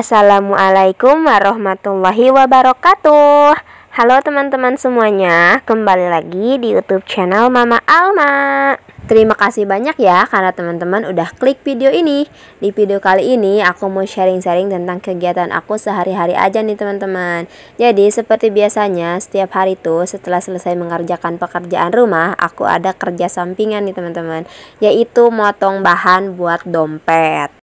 Assalamualaikum warahmatullahi wabarakatuh. Halo teman-teman semuanya, kembali lagi di YouTube channel Mama Alma. Terima kasih banyak ya karena teman-teman udah klik video ini. Di video kali ini aku mau sharing-sharing tentang kegiatan aku sehari-hari aja nih teman-teman. Jadi seperti biasanya setiap hari tuh setelah selesai mengerjakan pekerjaan rumah, aku ada kerja sampingan nih teman-teman, yaitu motong bahan buat dompet.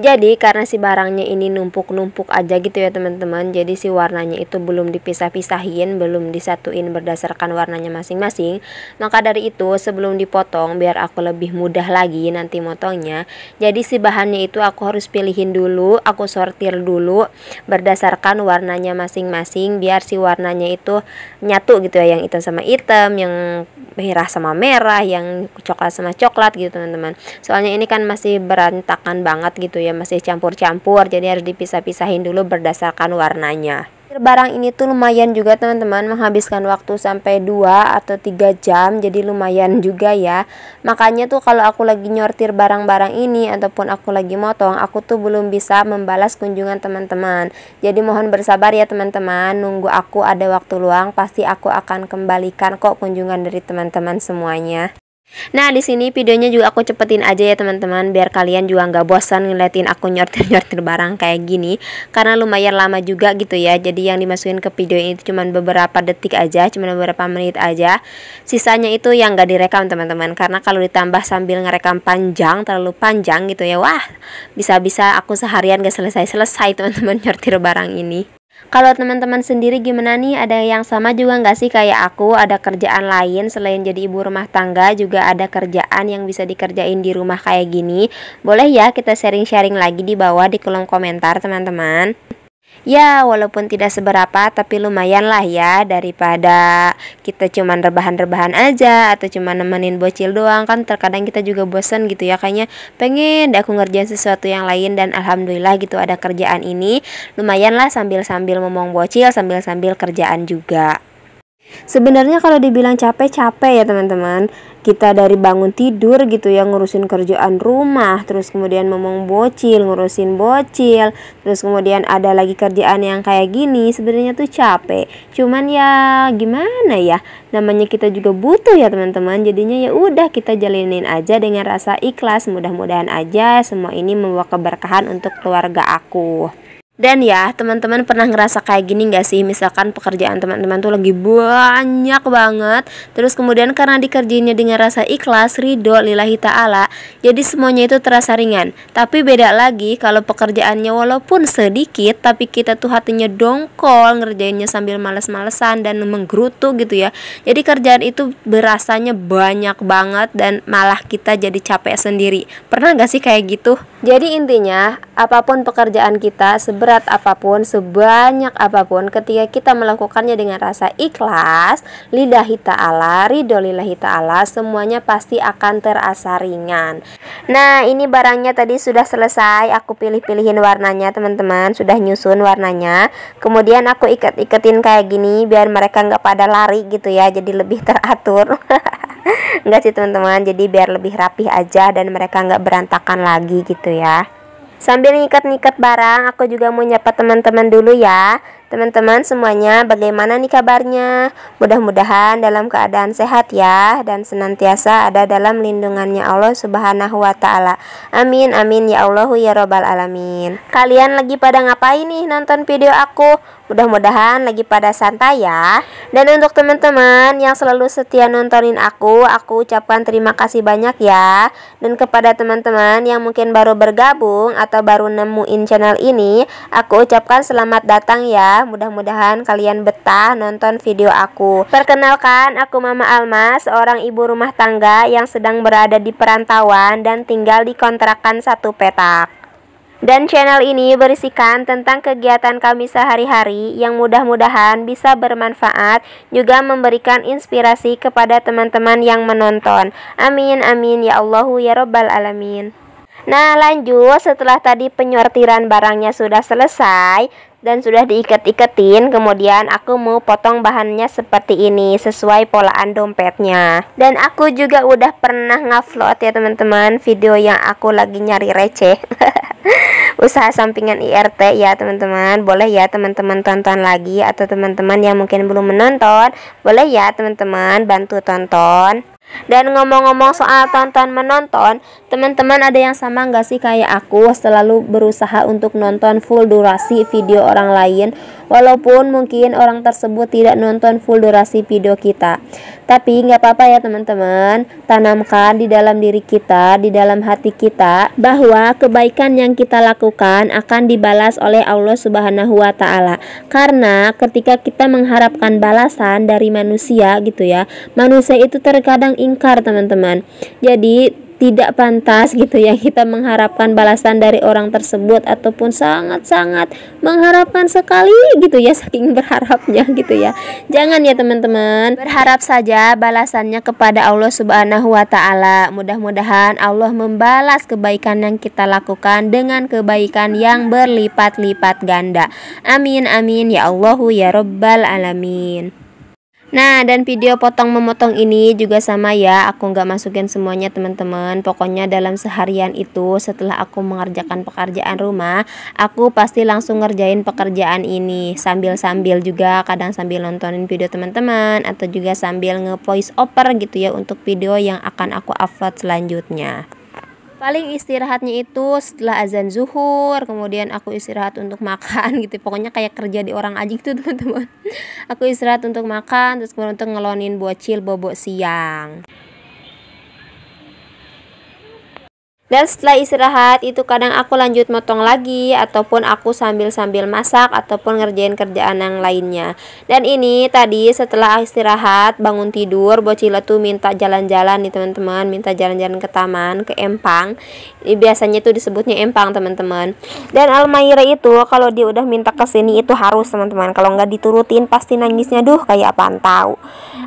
Jadi karena si barangnya ini numpuk-numpuk aja gitu ya teman-teman Jadi si warnanya itu belum dipisah-pisahin Belum disatuin berdasarkan warnanya masing-masing Maka dari itu sebelum dipotong biar aku lebih mudah lagi nanti motongnya Jadi si bahannya itu aku harus pilihin dulu Aku sortir dulu berdasarkan warnanya masing-masing Biar si warnanya itu nyatu gitu ya Yang hitam sama hitam, yang merah sama merah Yang coklat sama coklat gitu teman-teman Soalnya ini kan masih berantakan banget gitu ya masih campur-campur jadi harus dipisah-pisahin dulu berdasarkan warnanya barang ini tuh lumayan juga teman-teman menghabiskan waktu sampai 2 atau 3 jam jadi lumayan juga ya makanya tuh kalau aku lagi nyortir barang-barang ini ataupun aku lagi motong aku tuh belum bisa membalas kunjungan teman-teman jadi mohon bersabar ya teman-teman nunggu aku ada waktu luang pasti aku akan kembalikan kok kunjungan dari teman-teman semuanya Nah di sini videonya juga aku cepetin aja ya teman-teman biar kalian juga nggak bosan ngeliatin aku nyortir-nyortir barang kayak gini karena lumayan lama juga gitu ya jadi yang dimasukin ke video ini cuma beberapa detik aja cuma beberapa menit aja sisanya itu yang nggak direkam teman-teman karena kalau ditambah sambil ngerekam panjang terlalu panjang gitu ya wah bisa-bisa aku seharian gak selesai-selesai teman-teman nyortir barang ini. Kalau teman-teman sendiri gimana nih? Ada yang sama juga nggak sih kayak aku? Ada kerjaan lain selain jadi ibu rumah tangga juga ada kerjaan yang bisa dikerjain di rumah kayak gini? Boleh ya kita sharing-sharing lagi di bawah di kolom komentar teman-teman. Ya, walaupun tidak seberapa tapi lumayan lah ya daripada kita cuman rebahan-rebahan aja atau cuman nemenin bocil doang kan terkadang kita juga bosen gitu ya kayaknya pengen aku ngerjain sesuatu yang lain dan alhamdulillah gitu ada kerjaan ini lumayan lah sambil-sambil ngomong bocil sambil-sambil kerjaan juga. Sebenarnya kalau dibilang capek capek ya teman-teman kita dari bangun tidur gitu ya ngurusin kerjaan rumah terus kemudian ngomong bocil ngurusin bocil terus kemudian ada lagi kerjaan yang kayak gini sebenarnya tuh capek cuman ya gimana ya namanya kita juga butuh ya teman-teman jadinya ya udah kita jalinin aja dengan rasa ikhlas mudah-mudahan aja semua ini membawa keberkahan untuk keluarga aku dan ya, teman-teman pernah ngerasa kayak gini gak sih? Misalkan pekerjaan teman-teman tuh lagi banyak banget Terus kemudian karena dikerjainnya dengan rasa ikhlas, ridho, lillahi ta'ala Jadi semuanya itu terasa ringan Tapi beda lagi kalau pekerjaannya walaupun sedikit Tapi kita tuh hatinya dongkol, ngerjainnya sambil males-malesan dan menggerutu gitu ya Jadi kerjaan itu berasanya banyak banget dan malah kita jadi capek sendiri Pernah gak sih kayak gitu? Jadi intinya, Apapun pekerjaan kita, seberat apapun, sebanyak apapun, ketika kita melakukannya dengan rasa ikhlas, lidahi ta'ala, ridho lillahi ta'ala, semuanya pasti akan terasa ringan. Nah, ini barangnya tadi sudah selesai, aku pilih-pilihin warnanya teman-teman, sudah nyusun warnanya. Kemudian aku ikat-iketin kayak gini biar mereka nggak pada lari gitu ya, jadi lebih teratur. Enggak sih teman-teman, jadi biar lebih rapih aja dan mereka nggak berantakan lagi gitu ya. Sambil ngikat-ngikat barang, aku juga mau nyapa teman-teman dulu ya. Teman-teman semuanya, bagaimana nih kabarnya? Mudah-mudahan dalam keadaan sehat ya dan senantiasa ada dalam lindungannya Allah Subhanahu wa taala. Amin amin ya Allahu ya robbal alamin. Kalian lagi pada ngapain nih nonton video aku? Mudah-mudahan lagi pada santai ya. Dan untuk teman-teman yang selalu setia nontonin aku, aku ucapkan terima kasih banyak ya. Dan kepada teman-teman yang mungkin baru bergabung atau baru nemuin channel ini, aku ucapkan selamat datang ya. Mudah-mudahan kalian betah nonton video aku. Perkenalkan, aku Mama Alma, seorang ibu rumah tangga yang sedang berada di perantauan dan tinggal di kontrakan satu petak. Dan channel ini berisikan tentang kegiatan kami sehari-hari yang mudah-mudahan bisa bermanfaat juga memberikan inspirasi kepada teman-teman yang menonton. Amin amin ya Allahu ya Rabbal alamin. Nah lanjut setelah tadi penyortiran barangnya sudah selesai dan sudah diikat-iketin kemudian aku mau potong bahannya seperti ini sesuai polaan dompetnya dan aku juga udah pernah ngupload ya teman-teman video yang aku lagi nyari receh usaha sampingan IRT ya teman-teman boleh ya teman-teman tonton lagi atau teman-teman yang mungkin belum menonton boleh ya teman-teman bantu tonton dan ngomong-ngomong soal tonton menonton, teman-teman ada yang sama nggak sih kayak aku selalu berusaha untuk nonton full durasi video orang lain Walaupun mungkin orang tersebut tidak nonton full durasi video kita. Tapi nggak apa-apa ya teman-teman, tanamkan di dalam diri kita, di dalam hati kita bahwa kebaikan yang kita lakukan akan dibalas oleh Allah Subhanahu wa taala. Karena ketika kita mengharapkan balasan dari manusia gitu ya, manusia itu terkadang ingkar teman-teman. Jadi tidak pantas gitu ya kita mengharapkan balasan dari orang tersebut ataupun sangat-sangat mengharapkan sekali gitu ya saking berharapnya gitu ya. Jangan ya teman-teman. Berharap saja balasannya kepada Allah Subhanahu wa taala. Mudah-mudahan Allah membalas kebaikan yang kita lakukan dengan kebaikan yang berlipat-lipat ganda. Amin amin ya Allahu ya rabbal alamin. Nah dan video potong memotong ini juga sama ya aku nggak masukin semuanya teman-teman Pokoknya dalam seharian itu setelah aku mengerjakan pekerjaan rumah Aku pasti langsung ngerjain pekerjaan ini Sambil-sambil juga kadang sambil nontonin video teman-teman Atau juga sambil nge voice over gitu ya untuk video yang akan aku upload selanjutnya paling istirahatnya itu setelah azan zuhur kemudian aku istirahat untuk makan gitu pokoknya kayak kerja di orang aja gitu teman-teman aku istirahat untuk makan terus kemudian untuk ngelonin bocil bobok siang Dan setelah istirahat itu kadang aku lanjut motong lagi ataupun aku sambil-sambil masak ataupun ngerjain kerjaan yang lainnya. Dan ini tadi setelah istirahat bangun tidur bocila tuh minta jalan-jalan nih teman-teman, minta jalan-jalan ke taman, ke empang. biasanya tuh disebutnya empang teman-teman. Dan Almaira itu kalau dia udah minta kesini itu harus teman-teman. Kalau nggak diturutin pasti nangisnya duh kayak apaan tahu.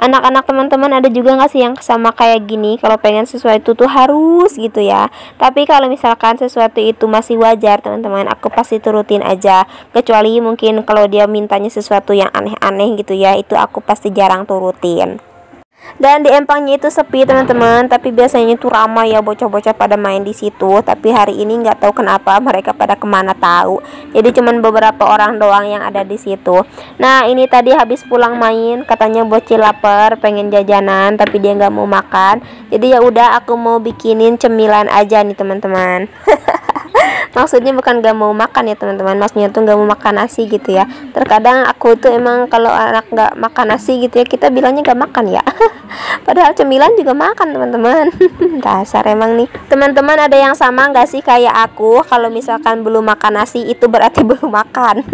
Anak-anak teman-teman ada juga nggak sih yang sama kayak gini kalau pengen sesuai itu tuh harus gitu ya tapi kalau misalkan sesuatu itu masih wajar teman-teman aku pasti turutin aja kecuali mungkin kalau dia mintanya sesuatu yang aneh-aneh gitu ya itu aku pasti jarang turutin dan di empangnya itu sepi teman-teman tapi biasanya itu ramai ya bocah-bocah pada main di situ tapi hari ini nggak tahu kenapa mereka pada kemana tahu jadi cuman beberapa orang doang yang ada di situ nah ini tadi habis pulang main katanya bocil lapar pengen jajanan tapi dia nggak mau makan jadi ya udah aku mau bikinin cemilan aja nih teman-teman maksudnya bukan gak mau makan ya teman-teman maksudnya tuh gak mau makan nasi gitu ya terkadang aku tuh emang kalau anak gak makan nasi gitu ya kita bilangnya gak makan ya Padahal cemilan juga makan teman-teman Dasar emang nih Teman-teman ada yang sama nggak sih kayak aku Kalau misalkan belum makan nasi itu berarti belum makan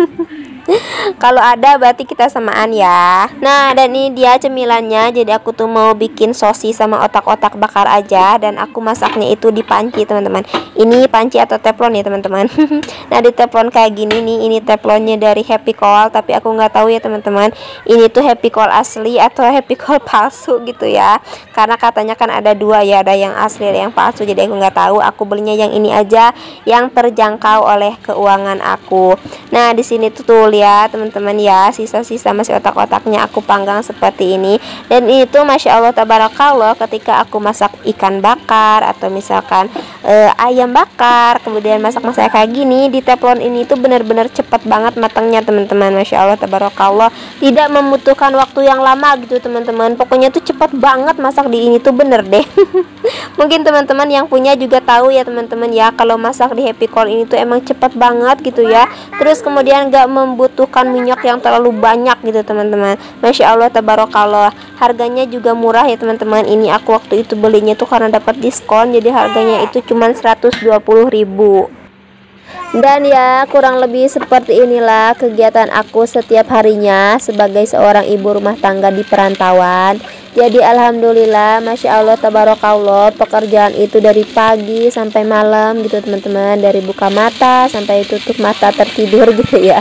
Kalau ada berarti kita samaan ya. Nah, dan ini dia cemilannya. Jadi aku tuh mau bikin sosis sama otak-otak bakar aja dan aku masaknya itu di panci, teman-teman. Ini panci atau teflon ya, teman-teman. nah, di teflon kayak gini nih. Ini teflonnya dari Happy Call, tapi aku nggak tahu ya, teman-teman. Ini tuh Happy Call asli atau Happy Call palsu gitu ya. Karena katanya kan ada dua ya, ada yang asli ada yang palsu. Jadi aku nggak tahu. Aku belinya yang ini aja yang terjangkau oleh keuangan aku. Nah, di sini tuh tuh ya teman-teman ya sisa-sisa masih otak-otaknya aku panggang seperti ini dan itu masya Allah tabarakallah ketika aku masak ikan bakar atau misalkan uh, ayam bakar kemudian masak-masak kayak gini di teflon ini tuh bener-bener cepat banget matangnya teman-teman masya Allah tabarakallah tidak membutuhkan waktu yang lama gitu teman-teman pokoknya tuh cepat banget masak di ini tuh bener deh mungkin teman-teman yang punya juga tahu ya teman-teman ya kalau masak di happy call ini tuh emang cepat banget gitu ya terus kemudian gak membutuhkan minyak yang terlalu banyak gitu teman-teman masya Allah tabarakallah harganya juga murah ya teman-teman ini aku waktu itu belinya tuh karena dapat diskon jadi harganya itu 120 ribu dan ya kurang lebih seperti inilah kegiatan aku setiap harinya sebagai seorang ibu rumah tangga di perantauan jadi alhamdulillah Masya Allah tabarakallah pekerjaan itu dari pagi sampai malam gitu teman-teman dari buka mata sampai tutup mata tertidur gitu ya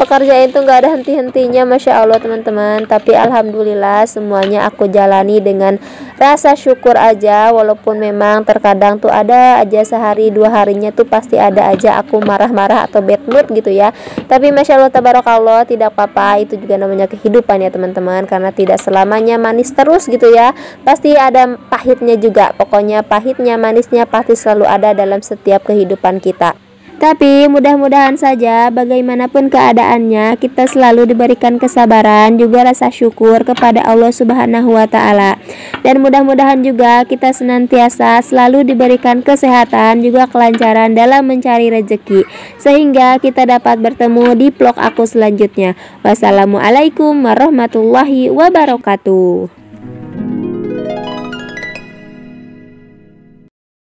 Pekerjaan itu nggak ada henti-hentinya, masya Allah teman-teman. Tapi alhamdulillah semuanya aku jalani dengan rasa syukur aja, walaupun memang terkadang tuh ada aja sehari dua harinya tuh pasti ada aja aku marah-marah atau bad mood gitu ya. Tapi masya Allah tabarakallah tidak apa-apa, itu juga namanya kehidupan ya teman-teman, karena tidak selamanya manis terus gitu ya. Pasti ada pahitnya juga, pokoknya pahitnya manisnya pasti selalu ada dalam setiap kehidupan kita. Tapi mudah-mudahan saja bagaimanapun keadaannya kita selalu diberikan kesabaran juga rasa syukur kepada Allah Subhanahu wa taala. Dan mudah-mudahan juga kita senantiasa selalu diberikan kesehatan juga kelancaran dalam mencari rezeki sehingga kita dapat bertemu di vlog aku selanjutnya. Wassalamualaikum warahmatullahi wabarakatuh.